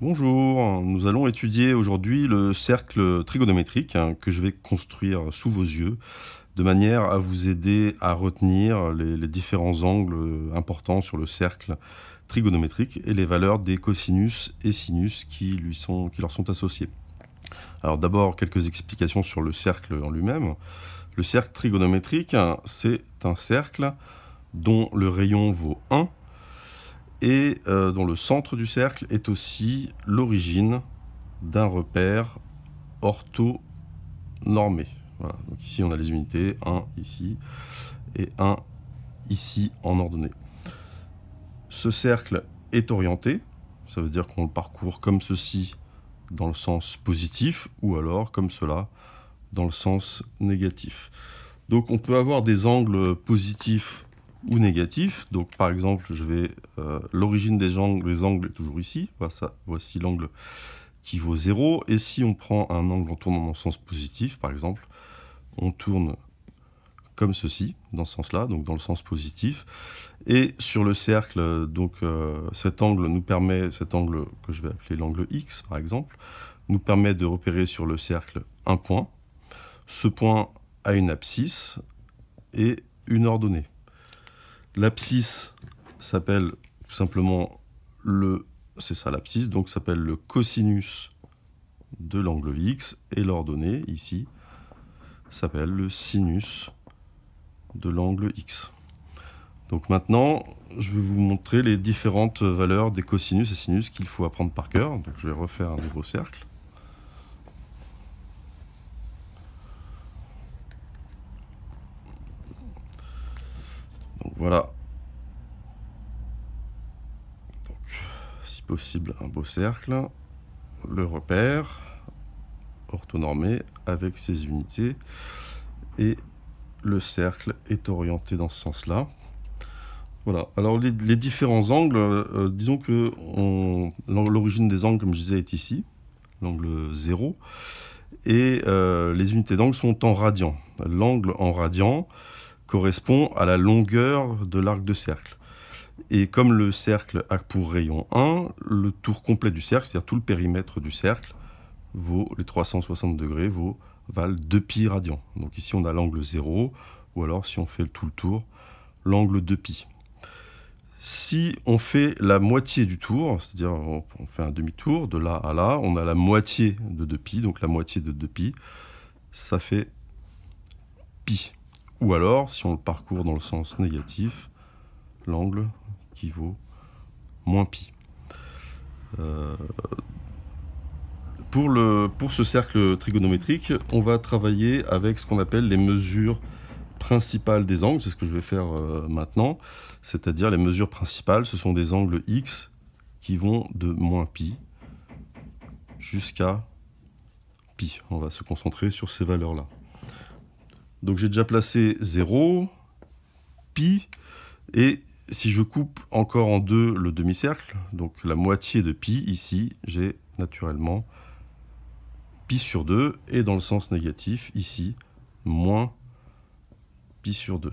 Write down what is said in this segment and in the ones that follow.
Bonjour, nous allons étudier aujourd'hui le cercle trigonométrique hein, que je vais construire sous vos yeux de manière à vous aider à retenir les, différents angles importants sur le cercle trigonométrique et les valeurs des cosinus et sinus qui, lui sont, qui leur sont associés. Alors d'abord quelques explications sur le cercle en lui-même. Le cercle trigonométrique, hein, c'est un cercle dont le rayon vaut 1 et euh, dont le centre du cercle est aussi l'origine d'un repère orthonormé. Voilà. Donc ici on a les unités, 1 ici et 1 ici en ordonnée. Ce cercle est orienté, ça veut dire qu'on le parcourt comme ceci dans le sens positif ou alors comme cela dans le sens négatif. Donc on peut avoir des angles positifs ou négatif. Donc par exemple, je vais euh, l'origine des angles, les angles est toujours ici. voici l'angle qui vaut 0. Et si on prend un angle en tournant dans le sens positif, par exemple, on tourne comme ceci, dans ce sens-là, donc dans le sens positif. Et sur le cercle, donc euh, cet angle nous permet, cet angle que je vais appeler l'angle X par exemple, nous permet de repérer sur le cercle un point. Ce point a une abscisse et une ordonnée. L'abscisse s'appelle tout simplement le... C'est ça l'abscisse, donc s'appelle le cosinus de l'angle X et l'ordonnée ici s'appelle le sinus de l'angle X. Donc maintenant, je vais vous montrer les différentes valeurs des cosinus et sinus qu'il faut apprendre par cœur. je vais refaire un nouveau cercle. Voilà. Donc, si possible, un beau cercle. Le repère, orthonormé avec ses unités. Et le cercle est orienté dans ce sens-là. Voilà. Alors les, différents angles, euh, euh, disons que l'origine des angles, comme je disais, est ici, l'angle 0. Et euh, les unités d'angle sont en radian. L'angle en radian, correspond à la longueur de l'arc de cercle. Et comme le cercle a pour rayon 1, le tour complet du cercle, c'est-à-dire tout le périmètre du cercle, vaut les 360 degrés, vaut, valent 2π radians. Donc ici, on a l'angle 0, ou alors si on fait tout le tour, l'angle 2π. Si on fait la moitié du tour, c'est-à-dire on fait un demi-tour, de là à là, on a la moitié de 2π, donc la moitié de 2π, ça fait π. Ou alors, si on le parcourt dans le sens négatif, l'angle qui vaut moins pi. Euh, pour, le, pour ce cercle trigonométrique, on va travailler avec ce qu'on appelle les mesures principales des angles, c'est ce que je vais faire euh, maintenant, c'est-à-dire les mesures principales, ce sont des angles x qui vont de moins pi jusqu'à pi. On va se concentrer sur ces valeurs-là. Donc j'ai déjà placé 0, pi, et si je coupe encore en deux le demi-cercle, donc la moitié de pi, ici j'ai naturellement pi sur 2, et dans le sens négatif, ici, moins pi sur 2.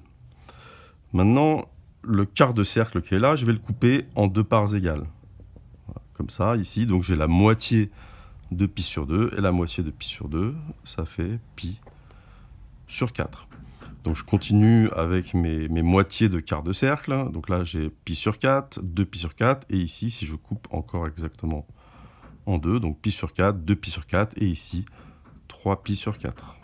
Maintenant, le quart de cercle qui est là, je vais le couper en deux parts égales. Comme ça, ici, donc j'ai la moitié de pi sur 2 et la moitié de pi sur 2, ça fait pi sur 4. Donc je continue avec mes, moitiés de quart de cercle. Hein. Donc là, j'ai pi sur 4, 2 pi sur 4. Et ici, si je coupe encore exactement en deux, donc pi sur 4, 2 pi sur 4. Et ici, 3 pi sur 4.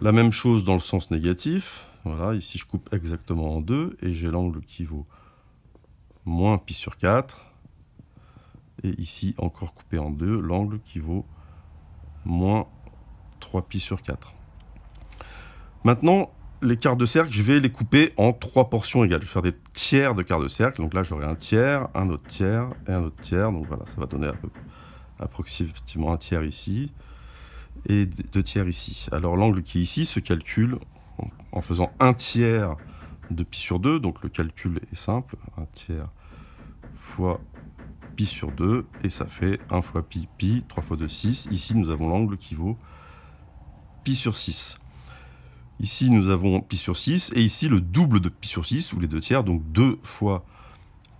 La même chose dans le sens négatif. Voilà, ici je coupe exactement en deux et j'ai l'angle qui vaut moins pi sur 4. Et ici, encore coupé en deux, l'angle qui vaut moins 3 pi sur 4. Maintenant, les quarts de cercle, je vais les couper en trois portions égales. Je vais faire des tiers de quarts de cercle. Donc là, j'aurai un tiers, un autre tiers et un autre tiers. Donc voilà, ça va donner à peu, approximativement un tiers ici et deux tiers ici. Alors l'angle qui est ici se calcule en faisant un tiers de pi sur 2. Donc le calcul est simple. Un tiers fois pi sur 2 et ça fait 1 fois pi pi, 3 fois 2, 6. Ici, nous avons l'angle qui vaut pi sur 6. Ici, nous avons pi sur 6, et ici, le double de pi sur 6, ou les deux tiers, donc 2 fois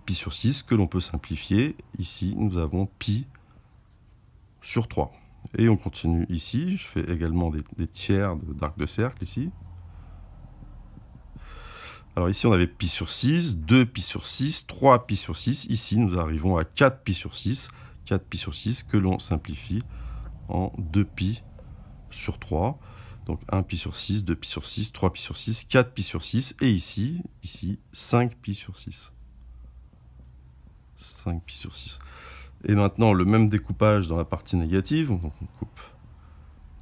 pi sur 6, que l'on peut simplifier. Ici, nous avons pi sur 3. Et on continue ici, je fais également des, tiers d'arc de, de cercle ici. Alors ici, on avait pi sur 6, 2 pi sur 6, 3 pi sur 6. Ici, nous arrivons à 4 pi sur 6, 4 pi sur 6, que l'on simplifie en 2 pi sur 3. Donc 1 pi sur 6, 2 pi sur 6, 3 pi sur 6, 4 pi sur 6. Et ici, ici 5 pi sur 6. 5 pi sur 6. Et maintenant, le même découpage dans la partie négative. Donc on coupe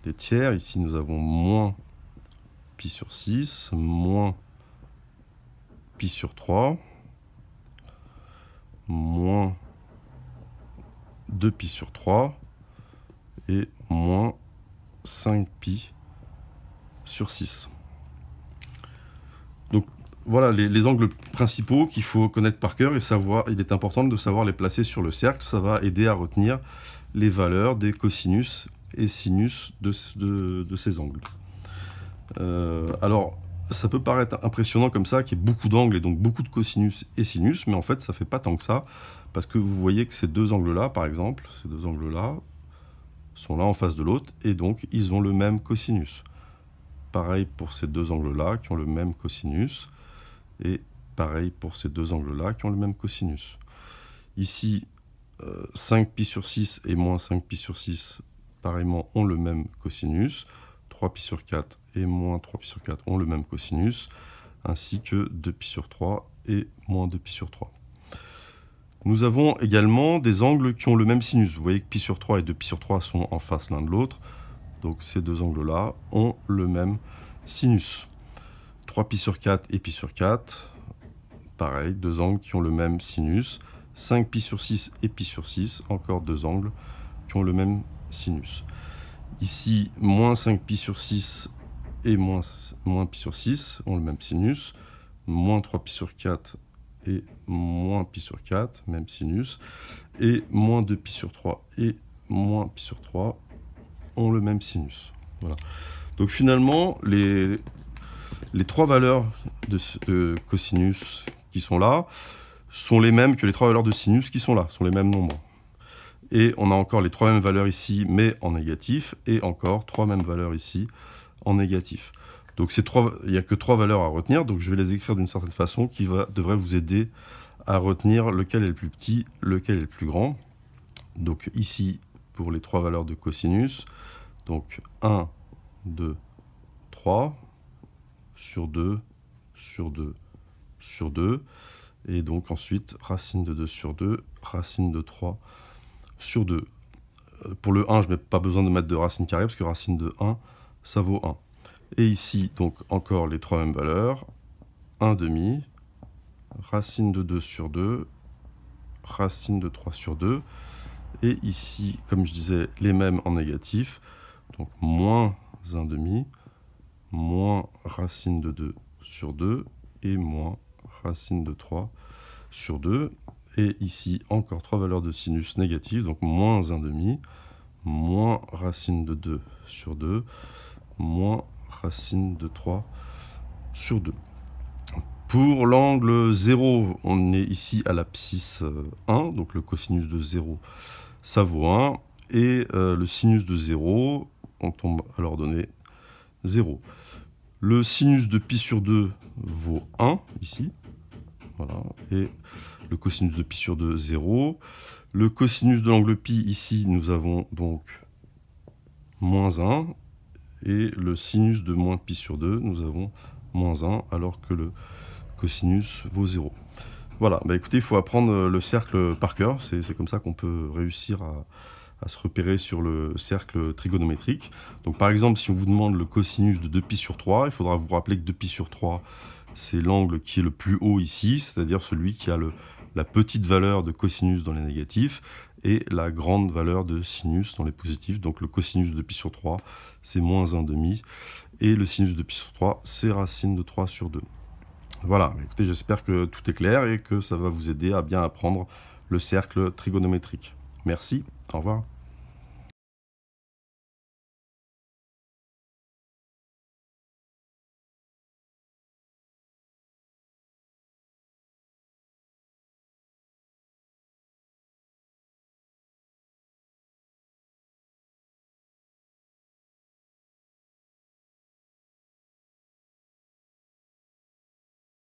des tiers. Ici, nous avons moins pi sur 6, moins pi sur 3, moins 2 pi sur 3 et moins 5 pi sur 6. Donc voilà les, angles principaux qu'il faut connaître par cœur et savoir, il est important de savoir les placer sur le cercle, ça va aider à retenir les valeurs des cosinus et sinus de, ces angles. Euh, alors ça peut paraître impressionnant comme ça, qu'il y ait beaucoup d'angles et donc beaucoup de cosinus et sinus, mais en fait ça fait pas tant que ça, parce que vous voyez que ces deux angles-là, par exemple, ces deux angles-là, sont là en face de l'autre et donc ils ont le même cosinus. Pareil pour ces deux angles-là qui ont le même cosinus et pareil pour ces deux angles-là qui ont le même cosinus. Ici, 5 euh, pi sur 6 et moins 5 pi sur 6, pareillement, ont le même cosinus. 3π sur 4 et moins 3 pi sur 4 ont le même cosinus, ainsi que 2 pi sur 3 et moins 2 pi sur 3. Nous avons également des angles qui ont le même sinus. Vous voyez que pi sur 3 et 2 pi sur 3 sont en face l'un de l'autre. Donc ces deux angles-là ont le même sinus. 3 pi sur 4 et pi sur 4, pareil, deux angles qui ont le même sinus. 5 pi sur 6 et pi sur 6, encore deux angles qui ont le même sinus. Ici, moins 5 pi sur 6 et moins, sur 6 ont le même sinus. Moins 3 pi sur 4 et moins pi sur 4, même sinus, et moins 2pi sur 3 et moins pi sur 3 ont le même sinus. Voilà. Donc finalement, les, trois valeurs de, cosinus qui sont là sont les mêmes que les trois valeurs de sinus qui sont là, sont les mêmes nombres. Et on a encore les trois mêmes valeurs ici, mais en négatif, et encore trois mêmes valeurs ici, en négatif. Donc il n'y a que trois valeurs à retenir, donc je vais les écrire d'une certaine façon qui va, devrait vous aider à retenir lequel est le plus petit, lequel est le plus grand. Donc ici, pour les trois valeurs de cosinus, donc 1, 2, 3, sur 2, sur 2, sur 2. Et donc ensuite, racine de 2 sur 2, racine de 3 sur 2. Euh, pour le 1, je n'ai pas besoin de mettre de racine carrée, parce que racine de 1, ça vaut 1. Et ici, donc encore les trois mêmes valeurs. 1 demi, racine de 2 sur 2, racine de 3 sur 2. Et ici, comme je disais, les mêmes en négatif. Donc moins 1 demi, moins racine de 2 sur 2, et moins racine de 3 sur 2. Et ici, encore trois valeurs de sinus négatives, donc moins 1 demi, moins racine de 2 sur 2, moins racine de 3 sur 2. Pour l'angle 0, on est ici à l'abscisse 1, euh, donc le cosinus de 0, ça vaut 1. Et euh, le sinus de 0, on tombe à l'ordonnée 0. Le sinus de pi sur 2 vaut 1, ici. Voilà. Et le cosinus de pi sur 2, 0. Le cosinus de l'angle pi, ici, nous avons donc moins 1 et le sinus de moins pi sur 2, nous avons moins 1, alors que le cosinus vaut 0. Voilà, bah écoutez, il faut apprendre euh, le cercle par cœur, c'est comme ça qu'on peut réussir à, se repérer sur le cercle trigonométrique. Donc par exemple, si on vous demande le cosinus de 2 pi sur 3, il faudra vous rappeler que 2 pi sur 3, c'est l'angle qui est le plus haut ici, c'est-à-dire celui qui a la petite valeur de cosinus dans les négatifs, et la grande valeur de sinus dans les positifs. Donc le cosinus de pi sur 3, c'est moins demi, et le sinus de pi sur 3, c'est racine de 3 sur 2. Voilà, écoutez, j'espère que tout est clair et que ça va vous aider à bien apprendre le cercle trigonométrique. Merci, au revoir.